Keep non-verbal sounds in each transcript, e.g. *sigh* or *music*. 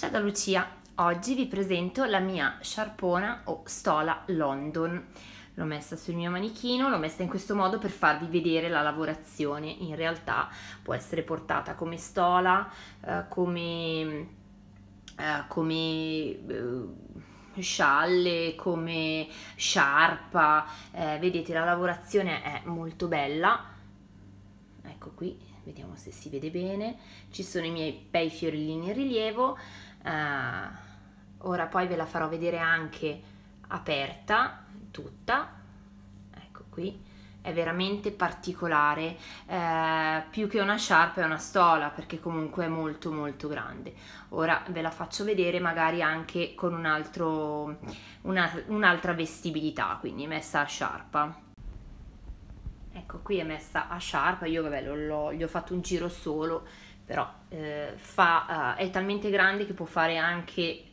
Ciao da Lucia, oggi vi presento la mia sciarpona o stola London. L'ho messa sul mio manichino, l'ho messa in questo modo per farvi vedere la lavorazione. In realtà può essere portata come stola, eh, come, eh, come eh, scialle, come sciarpa. Eh, vedete la lavorazione è molto bella. Ecco qui, vediamo se si vede bene. Ci sono i miei bei fiorellini in rilievo uh, ora poi ve la farò vedere anche aperta tutta ecco qui è veramente particolare eh, più che una sciarpa è una stola perché comunque è molto molto grande ora ve la faccio vedere magari anche con un altro un'altra vestibilità quindi messa a sciarpa ecco qui è messa a sciarpa io vabbè lo, gli ho fatto un giro solo però eh, fa, eh, è talmente grande che può fare anche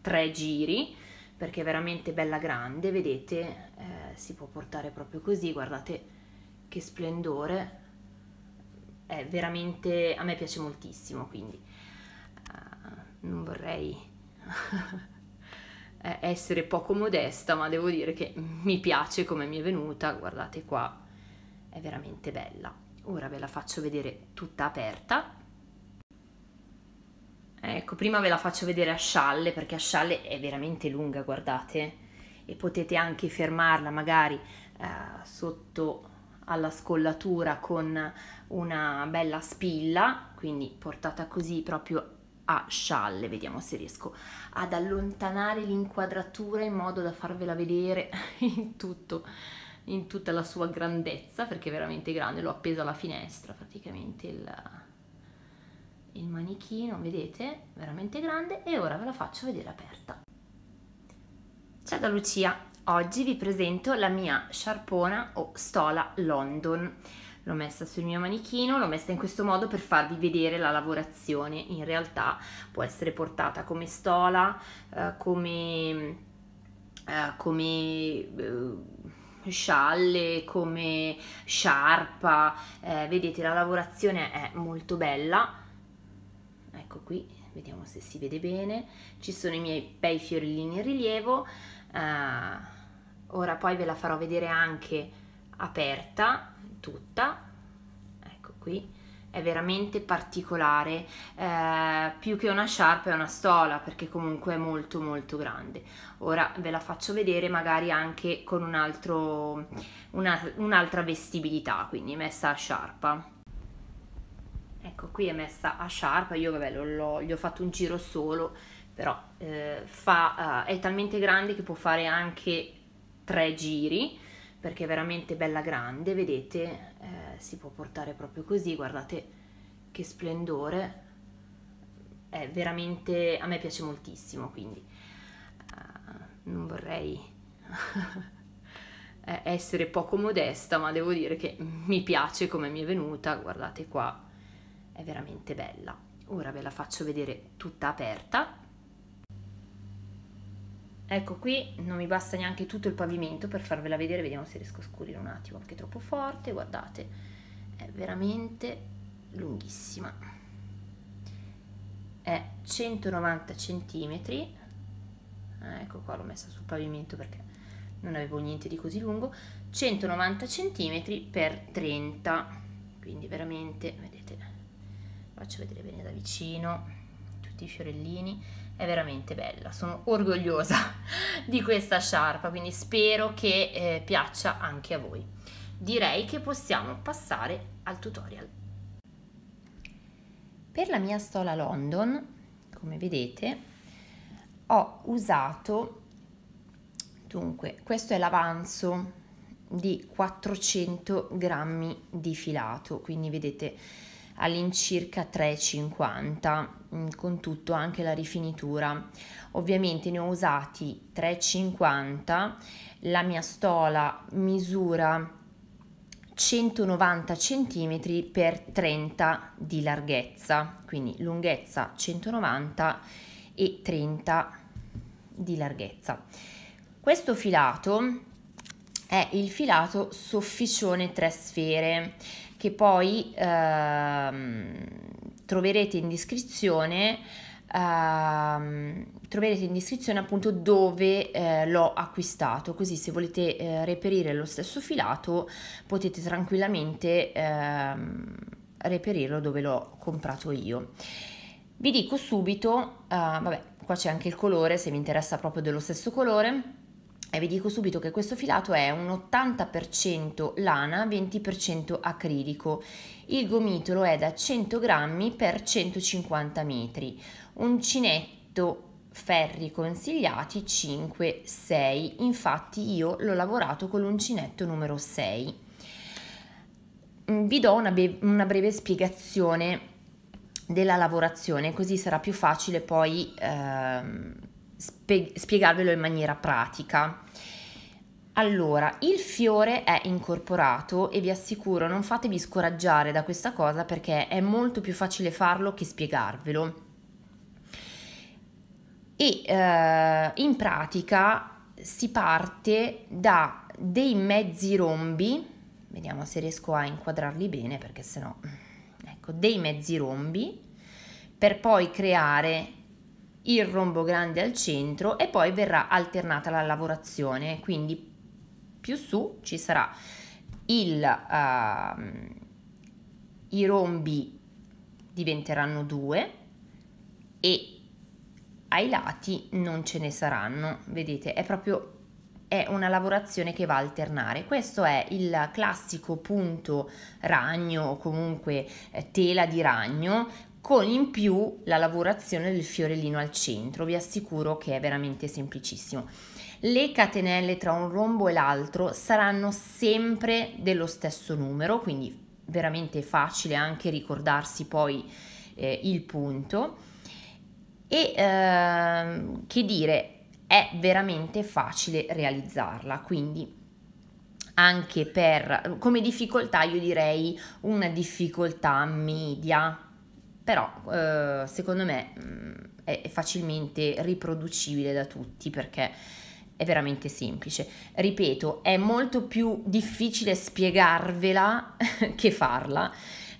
tre giri perché è veramente bella grande, vedete, eh, si può portare proprio così, guardate che splendore, è veramente, a me piace moltissimo, quindi uh, non vorrei *laughs* eh, essere poco modesta, ma devo dire che mi piace come mi è venuta, guardate qua, è veramente bella. Ora ve la faccio vedere tutta aperta Ecco, prima ve la faccio vedere a scialle perché a scialle è veramente lunga, guardate. E potete anche fermarla magari eh, sotto alla scollatura con una bella spilla, quindi portata così proprio a scialle. Vediamo se riesco ad allontanare l'inquadratura in modo da farvela vedere *laughs* in tutto in tutta la sua grandezza, perché è veramente grande, l'ho appesa alla finestra praticamente il il manichino, vedete? Veramente grande e ora ve la faccio vedere aperta. Ciao da Lucia, oggi vi presento la mia sciarpona o stola London. L'ho messa sul mio manichino, l'ho messa in questo modo per farvi vedere la lavorazione. In realtà può essere portata come stola, eh, come... Eh, come eh, scialle, come sciarpa, eh, vedete la lavorazione è molto bella ecco qui vediamo se si vede bene ci sono i miei bei fiorellini in rilievo eh, ora poi ve la farò vedere anche aperta tutta ecco qui è veramente particolare eh, più che una sciarpa è una stola perché comunque è molto molto grande ora ve la faccio vedere magari anche con un'altra un vestibilità quindi messa a sciarpa Ecco, qui è messa a sciarpa, io vabbè, gli ho fatto un giro solo, però eh, fa, eh, è talmente grande che può fare anche tre giri, perché è veramente bella grande, vedete, eh, si può portare proprio così, guardate che splendore, è veramente, a me piace moltissimo, quindi uh, non vorrei *laughs* essere poco modesta, ma devo dire che mi piace come mi è venuta, guardate qua, è veramente bella ora ve la faccio vedere tutta aperta ecco qui non mi basta neanche tutto il pavimento per farvela vedere vediamo se riesco a scurire un attimo perché troppo forte guardate è veramente lunghissima è 190 cm ecco qua l'ho messa sul pavimento perché non avevo niente di così lungo 190 cm per 30 quindi veramente vedete faccio vedere bene da vicino tutti i fiorellini è veramente bella sono orgogliosa *laughs* di questa sciarpa quindi spero che eh, piaccia anche a voi direi che possiamo passare al tutorial per la mia stola London come vedete ho usato dunque questo è l'avanzo di 400 grammi di filato quindi vedete all'incirca 3,50 mm, con tutto anche la rifinitura ovviamente ne ho usati 3,50 la mia stola misura 190 cm per 30 di larghezza quindi lunghezza 190 e 30 di larghezza questo filato è il filato sofficione 3 sfere che poi ehm, troverete in descrizione ehm, troverete in descrizione appunto dove eh, l'ho acquistato così se volete eh, reperire lo stesso filato potete tranquillamente ehm, reperirlo dove l'ho comprato io vi dico subito eh, vabbè qua c'è anche il colore se vi interessa proprio dello stesso colore e vi dico subito che questo filato è un 80% lana, 20% acrilico. Il gomitolo è da 100 grammi per 150 metri. Uncinetto ferri consigliati 5-6, infatti io l'ho lavorato con l'uncinetto numero 6. Vi do una, una breve spiegazione della lavorazione, così sarà più facile poi... Ehm, spe- spiegarvelo in maniera pratica. Allora, il fiore è incorporato e vi assicuro non fatevi scoraggiare da questa cosa perché è molto più facile farlo che spiegarvelo. E eh, in pratica si parte da dei mezzi rombi, vediamo se riesco a inquadrarli bene perché sennò, ecco, dei mezzi rombi per poi creare il rombo grande al centro e poi verrà alternata la lavorazione, quindi più su ci sarà il, uh, i rombi diventeranno due e ai lati non ce ne saranno, vedete è proprio è una lavorazione che va a alternare. Questo è il classico punto ragno o comunque eh, tela di ragno con in più la lavorazione del fiorellino al centro, vi assicuro che è veramente semplicissimo. Le catenelle tra un rombo e l'altro saranno sempre dello stesso numero, quindi veramente facile anche ricordarsi poi eh, il punto. E ehm, che dire, è veramente facile realizzarla, quindi anche per come difficoltà io direi una difficoltà media però eh, secondo me mh, mm, è facilmente riproducibile da tutti perché è veramente semplice. Ripeto, è molto più difficile spiegarvela *laughs* che farla.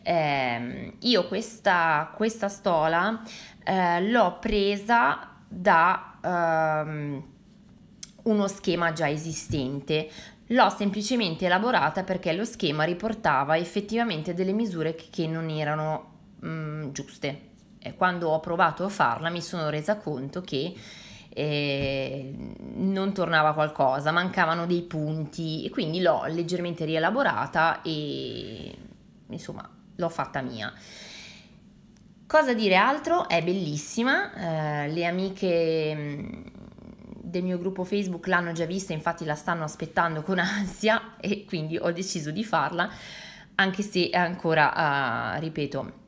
Eh, io questa, questa stola eh, l'ho presa da ehm, uno schema già esistente. L'ho semplicemente elaborata perché lo schema riportava effettivamente delle misure che non erano mh, mm, giuste. E quando ho provato a farla mi sono resa conto che eh, non tornava qualcosa, mancavano dei punti e quindi l'ho leggermente rielaborata e insomma l'ho fatta mia. Cosa dire altro? È bellissima, eh, le amiche mm, del mio gruppo Facebook l'hanno già vista, infatti la stanno aspettando con *laughs* ansia e quindi ho deciso di farla, anche se è ancora, eh, ripeto,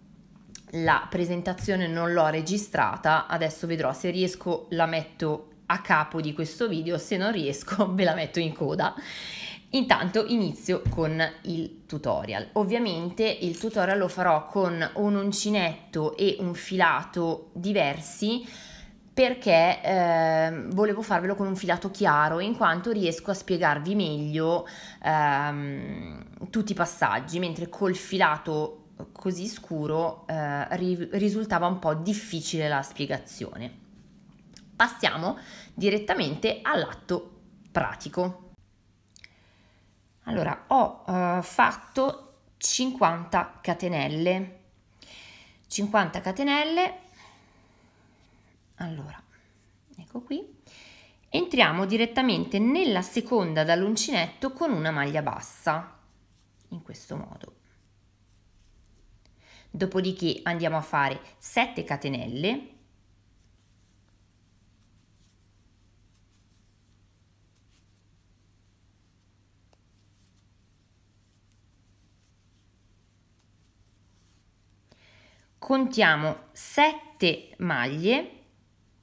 la presentazione non l'ho registrata, adesso vedrò se riesco la metto a capo di questo video, se non riesco *laughs* ve la metto in coda. Intanto inizio con il tutorial. Ovviamente il tutorial lo farò con un uncinetto e un filato diversi perché eh, volevo farvelo con un filato chiaro in quanto riesco a spiegarvi meglio ehm, tutti i passaggi, mentre col filato così scuro eh, ri- risultava un po' difficile la spiegazione. Passiamo direttamente all'atto pratico. Allora, ho eh, fatto 50 catenelle. 50 catenelle. Allora, ecco qui. Entriamo direttamente nella seconda dall'uncinetto con una maglia bassa, in questo modo dopodiché andiamo a fare 7 catenelle contiamo 7 maglie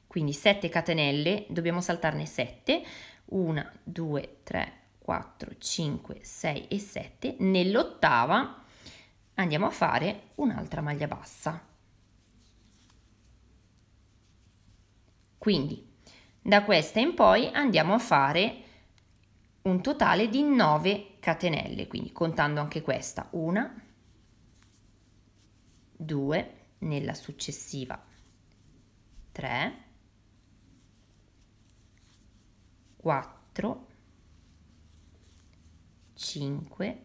quindi 7 catenelle dobbiamo saltarne 7 1 2 3 4 5 6 e 7 nell'ottava andiamo a fare un'altra maglia bassa. Quindi da questa in poi andiamo a fare un totale di 9 catenelle, quindi contando anche questa, una, due, nella successiva 3, 4, 5,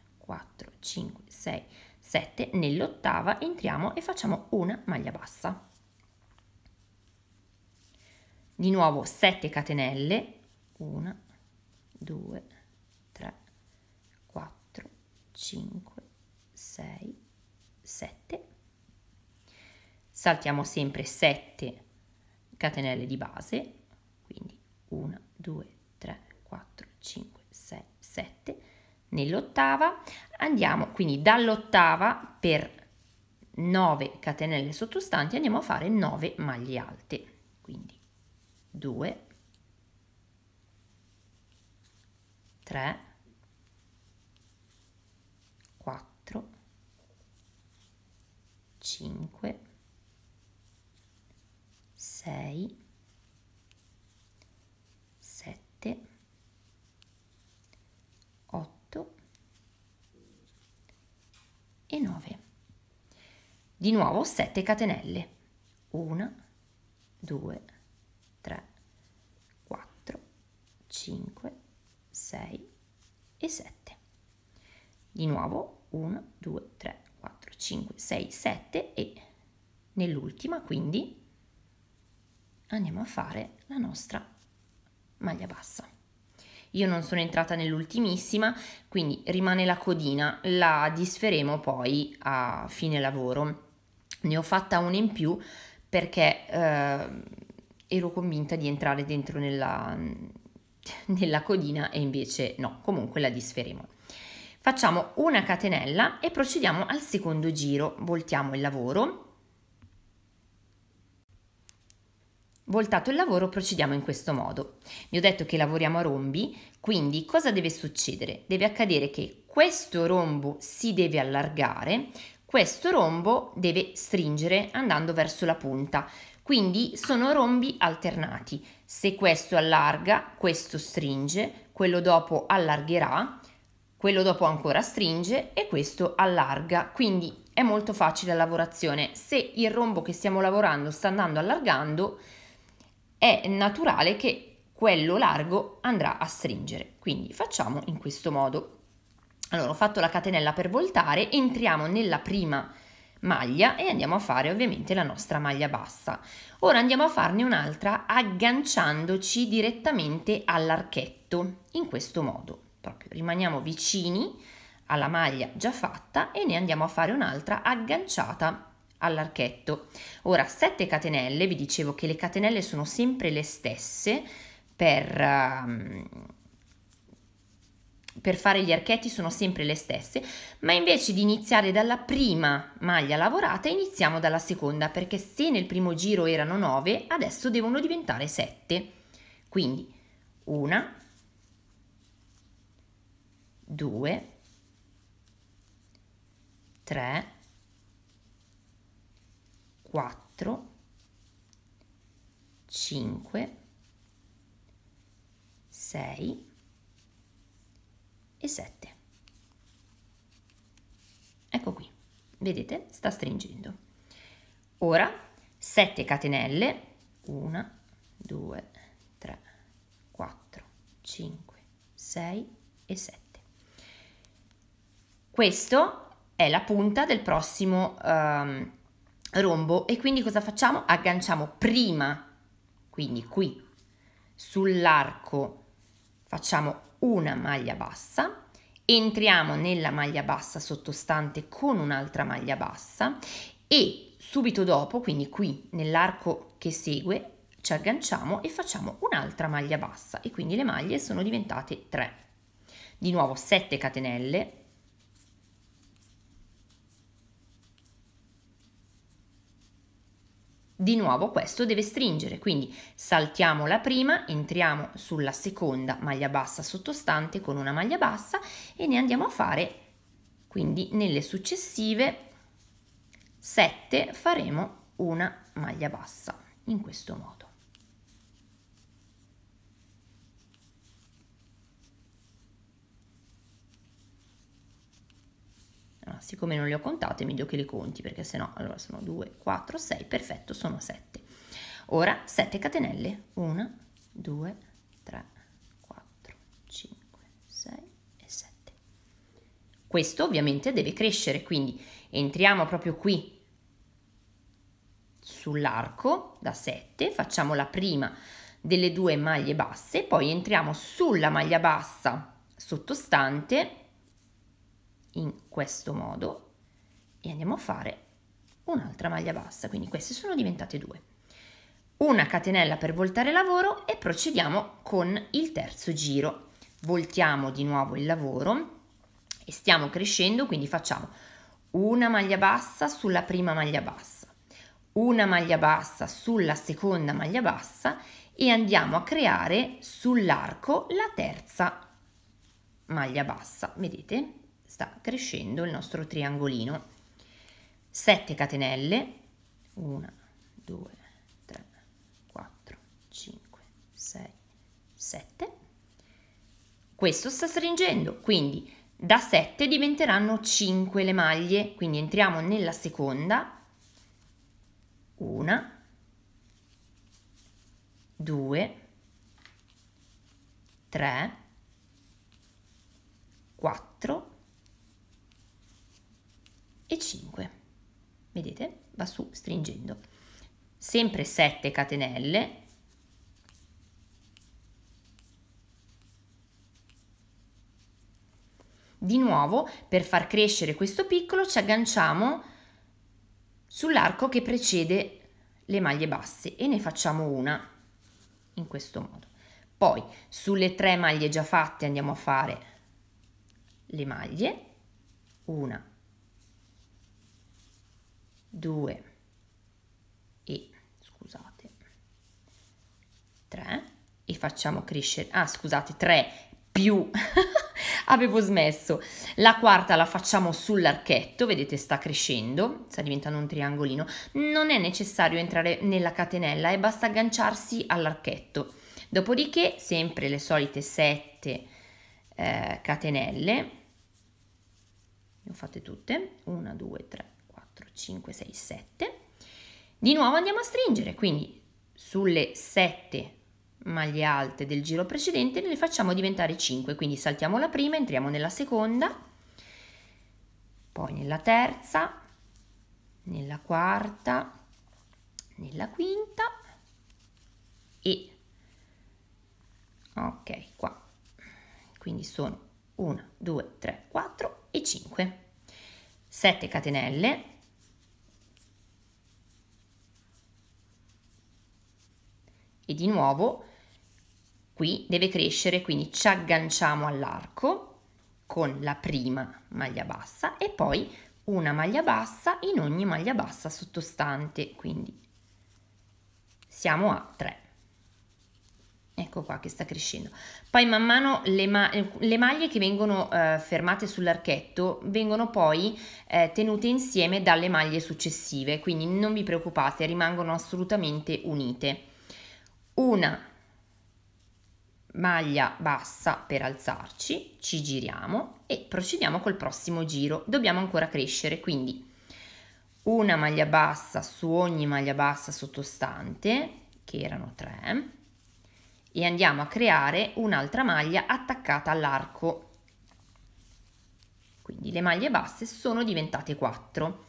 4, 5, 6, 7, nell'ottava entriamo e facciamo una maglia bassa. Di nuovo 7 catenelle, 1, 2, 3, 4, 5, 6, 7. Saltiamo sempre 7 catenelle di base, quindi 1, 2, 3, 4, 5, 6, 7 nell'ottava, andiamo quindi dall'ottava per 9 catenelle sottostanti andiamo a fare 9 maglie alte, quindi 2, 3, 4, 5, 6, e 9. Di nuovo 7 catenelle. 1, 2, 3, 4, 5, 6 e 7. Di nuovo 1, 2, 3, 4, 5, 6, 7 e nell'ultima quindi andiamo a fare la nostra maglia bassa. Io non sono entrata nell'ultimissima, quindi rimane la codina, la disferemo poi a fine lavoro. Ne ho fatta una in più perché eh, ero convinta di entrare dentro nella, *laughs* nella codina e invece no, comunque la disferemo. Facciamo una catenella e procediamo al secondo giro, voltiamo il lavoro Voltato il lavoro procediamo in questo modo. Vi ho detto che lavoriamo a rombi, quindi cosa deve succedere? Deve accadere che questo rombo si deve allargare, questo rombo deve stringere andando verso la punta, quindi sono rombi alternati. Se questo allarga, questo stringe, quello dopo allargherà, quello dopo ancora stringe e questo allarga, quindi è molto facile la lavorazione. Se il rombo che stiamo lavorando sta andando allargando, è naturale che quello largo andrà a stringere. Quindi facciamo in questo modo. Allora ho fatto la catenella per voltare, entriamo nella prima maglia e andiamo a fare ovviamente la nostra maglia bassa. Ora andiamo a farne un'altra agganciandoci direttamente all'archetto, in questo modo. Proprio rimaniamo vicini alla maglia già fatta e ne andiamo a fare un'altra agganciata all'archetto. Ora, 7 catenelle, vi dicevo che le catenelle sono sempre le stesse per... Um, per fare gli archetti sono sempre le stesse, ma invece di iniziare dalla prima maglia lavorata iniziamo dalla seconda perché se nel primo giro erano 9 adesso devono diventare 7. Quindi 1, 2, 3, 4, 5, 6 e 7. Ecco qui, vedete, sta stringendo. Ora 7 catenelle, 1, 2, 3, 4, 5, 6 e 7. Questo è la punta del prossimo... Um, rombo e quindi cosa facciamo? Agganciamo prima, quindi qui sull'arco facciamo una maglia bassa, entriamo nella maglia bassa sottostante con un'altra maglia bassa e subito dopo, quindi qui nell'arco che segue, ci agganciamo e facciamo un'altra maglia bassa e quindi le maglie sono diventate 3. Di nuovo 7 catenelle Di nuovo questo deve stringere, quindi saltiamo la prima, entriamo sulla seconda maglia bassa sottostante con una maglia bassa e ne andiamo a fare, quindi nelle successive 7 faremo una maglia bassa in questo modo. Allora, siccome non le ho contate, mi do che le conti perché se no, allora sono 2, 4, 6, perfetto, sono 7. Ora 7 catenelle, 1, 2, 3, 4, 5, 6 e 7. Questo ovviamente deve crescere, quindi entriamo proprio qui sull'arco da 7, facciamo la prima delle due maglie basse, poi entriamo sulla maglia bassa sottostante in questo modo e andiamo a fare un'altra maglia bassa, quindi queste sono diventate due. Una catenella per voltare lavoro e procediamo con il terzo giro. Voltiamo di nuovo il lavoro e stiamo crescendo, quindi facciamo una maglia bassa sulla prima maglia bassa, una maglia bassa sulla seconda maglia bassa e andiamo a creare sull'arco la terza maglia bassa, vedete? sta crescendo il nostro triangolino. 7 catenelle, 1, 2, 3, 4, 5, 6, 7. Questo sta stringendo, quindi da 7 diventeranno 5 le maglie, quindi entriamo nella seconda, 1, 2, 3, 4, e 5. Vedete? Va su stringendo. Sempre 7 catenelle. Di nuovo, per far crescere questo piccolo, ci agganciamo sull'arco che precede le maglie basse e ne facciamo una in questo modo. Poi sulle tre maglie già fatte andiamo a fare le maglie, una, 2 e scusate 3 e facciamo crescere ah scusate 3 più *laughs* avevo smesso la quarta la facciamo sull'archetto vedete sta crescendo sta diventando un triangolino non è necessario entrare nella catenella e eh, basta agganciarsi all'archetto dopodiché sempre le solite 7 eh, catenelle le ho fatte tutte 1 2 3 5, 6, 7. Di nuovo andiamo a stringere, quindi sulle 7 maglie alte del giro precedente le facciamo diventare 5, quindi saltiamo la prima, entriamo nella seconda, poi nella terza, nella quarta, nella quinta e ok qua quindi sono 1 2 3 4 e 5 7 catenelle e di nuovo qui deve crescere, quindi ci agganciamo all'arco con la prima maglia bassa e poi una maglia bassa in ogni maglia bassa sottostante, quindi siamo a 3. Ecco qua che sta crescendo. Poi man mano le, ma le maglie che vengono eh, fermate sull'archetto vengono poi eh, tenute insieme dalle maglie successive, quindi non vi preoccupate, rimangono assolutamente unite una maglia bassa per alzarci, ci giriamo e procediamo col prossimo giro. Dobbiamo ancora crescere, quindi una maglia bassa su ogni maglia bassa sottostante, che erano tre, e andiamo a creare un'altra maglia attaccata all'arco. Quindi le maglie basse sono diventate 4.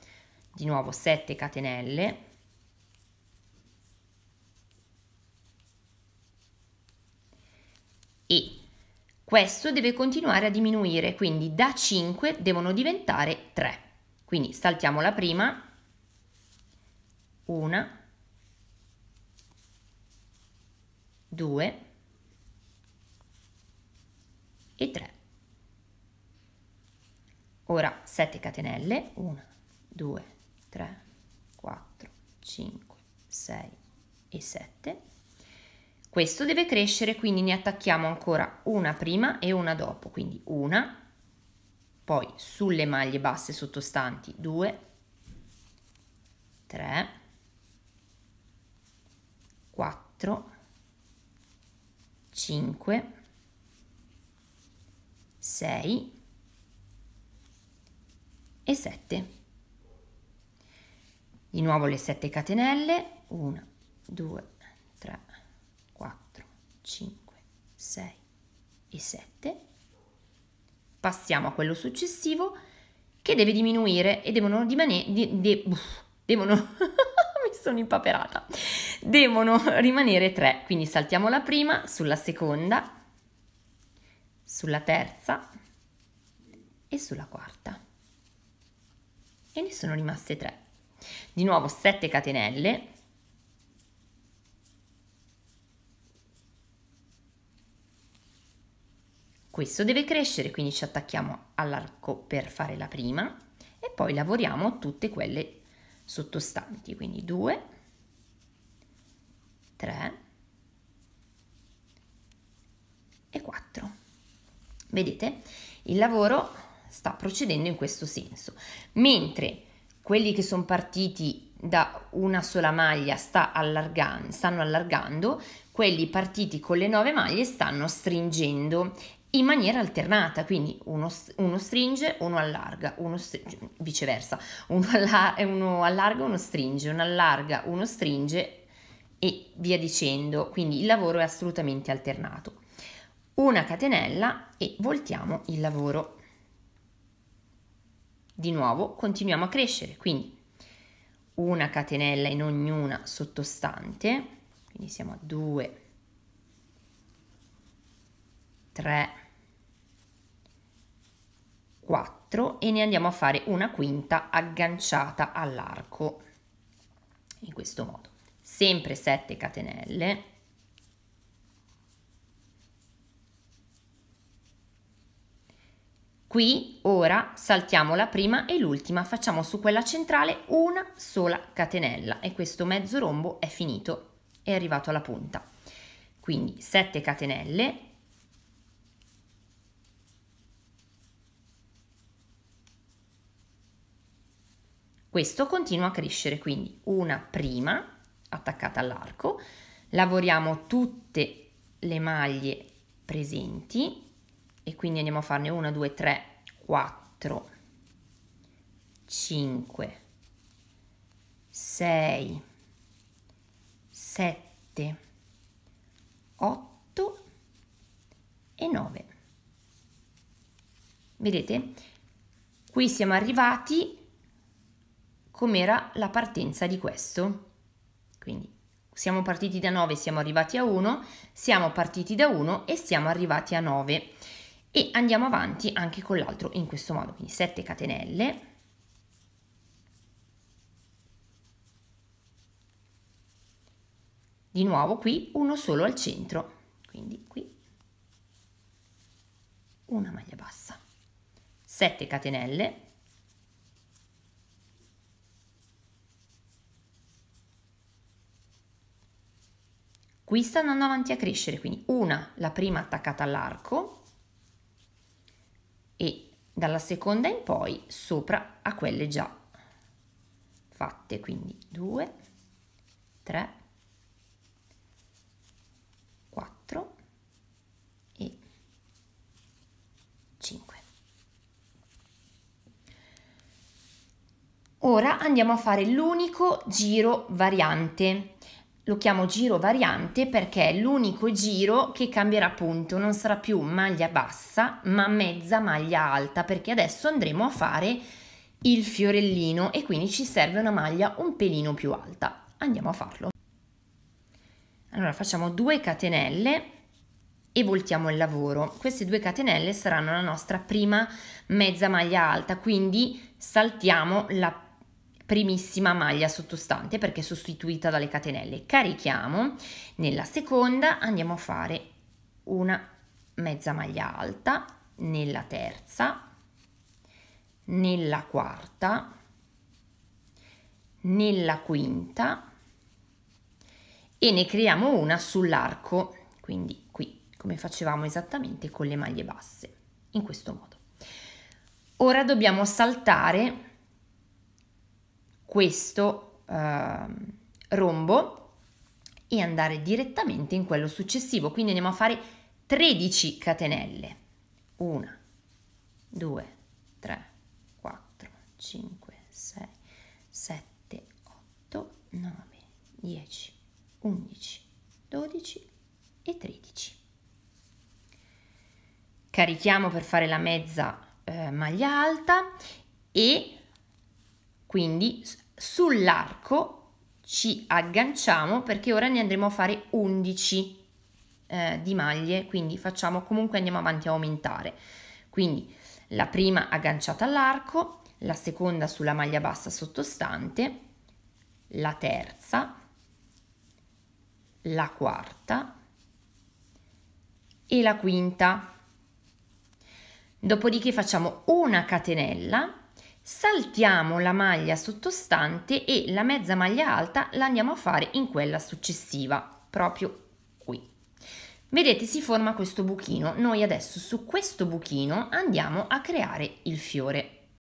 Di nuovo 7 catenelle e questo deve continuare a diminuire, quindi da 5 devono diventare 3. Quindi saltiamo la prima, una, due e 3. Ora 7 catenelle, 1, 2, 3, 4, 5, 6 e 7 questo deve crescere, quindi ne attacchiamo ancora una prima e una dopo, quindi una, poi sulle maglie basse sottostanti 2, 3, 4, 5, 6 e 7. Di nuovo le 7 catenelle, 1, 2, 5, 6 e 7. Passiamo a quello successivo che deve diminuire e devono rimanere... De, de, devono... *laughs* mi sono impaperata. Devono rimanere 3, quindi saltiamo la prima, sulla seconda, sulla terza e sulla quarta. E ne sono rimaste 3. Di nuovo 7 catenelle Questo deve crescere, quindi ci attacchiamo all'arco per fare la prima e poi lavoriamo tutte quelle sottostanti, quindi 2, 3 e 4. Vedete? Il lavoro sta procedendo in questo senso, mentre quelli che sono partiti da una sola maglia sta allargando, stanno allargando, quelli partiti con le nove maglie stanno stringendo in maniera alternata, quindi uno, uno stringe, uno allarga, uno stringe, cioè, viceversa, uno, *laughs* alla, uno allarga, uno stringe, uno allarga, uno stringe e via dicendo, quindi il lavoro è assolutamente alternato. Una catenella e voltiamo il lavoro. Di nuovo continuiamo a crescere, quindi una catenella in ognuna sottostante, quindi siamo a 2, 3, 4 e ne andiamo a fare una quinta agganciata all'arco in questo modo sempre 7 catenelle Qui ora saltiamo la prima e l'ultima, facciamo su quella centrale una sola catenella e questo mezzo rombo è finito, è arrivato alla punta. Quindi 7 catenelle, Questo continua a crescere, quindi una prima attaccata all'arco, lavoriamo tutte le maglie presenti e quindi andiamo a farne 1, 2, 3, 4, 5, 6, 7, 8 e 9. Vedete? Qui siamo arrivati com'era la partenza di questo. Quindi siamo partiti da 9, siamo arrivati a 1, siamo partiti da 1 e siamo arrivati a 9 e andiamo avanti anche con l'altro in questo modo, quindi 7 catenelle. Di nuovo qui uno solo al centro, quindi qui una maglia bassa, 7 catenelle qui sta andando avanti a crescere, quindi una, la prima attaccata all'arco e dalla seconda in poi sopra a quelle già fatte, quindi 2, 3, 4 e 5. Ora andiamo a fare l'unico giro variante lo chiamo giro variante perché è l'unico giro che cambierà punto, non sarà più maglia bassa ma mezza maglia alta perché adesso andremo a fare il fiorellino e quindi ci serve una maglia un pelino più alta. Andiamo a farlo. Allora facciamo due catenelle e voltiamo il lavoro. Queste due catenelle saranno la nostra prima mezza maglia alta, quindi saltiamo la primissima maglia sottostante perché sostituita dalle catenelle. Carichiamo, nella seconda andiamo a fare una mezza maglia alta, nella terza, nella quarta, nella quinta e ne creiamo una sull'arco, quindi qui come facevamo esattamente con le maglie basse, in questo modo. Ora dobbiamo saltare questo eh, rombo e andare direttamente in quello successivo. Quindi andiamo a fare 13 catenelle. 1, 2, 3, 4, 5, 6, 7, 8, 9, 10, 11, 12 e 13. Carichiamo per fare la mezza eh, maglia alta e quindi sull'arco ci agganciamo perché ora ne andremo a fare 11 eh, di maglie, quindi facciamo comunque andiamo avanti a aumentare. Quindi la prima agganciata all'arco, la seconda sulla maglia bassa sottostante, la terza, la quarta e la quinta. Dopodiché facciamo una catenella saltiamo la maglia sottostante e la mezza maglia alta la andiamo a fare in quella successiva, proprio qui. Vedete si forma questo buchino, noi adesso su questo buchino andiamo a creare il fiore.